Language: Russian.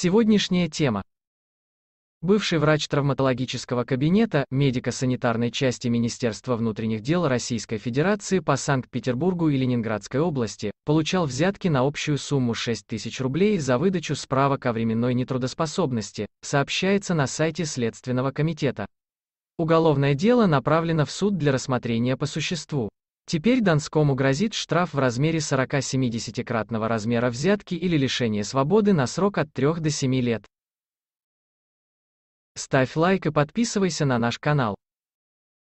Сегодняшняя тема. Бывший врач травматологического кабинета медико-санитарной части Министерства внутренних дел Российской Федерации по Санкт-Петербургу и Ленинградской области получал взятки на общую сумму 6 тысяч рублей за выдачу справок о временной нетрудоспособности, сообщается на сайте Следственного комитета. Уголовное дело направлено в суд для рассмотрения по существу. Теперь Донскому грозит штраф в размере 40-70-кратного размера взятки или лишения свободы на срок от 3 до 7 лет. Ставь лайк и подписывайся на наш канал.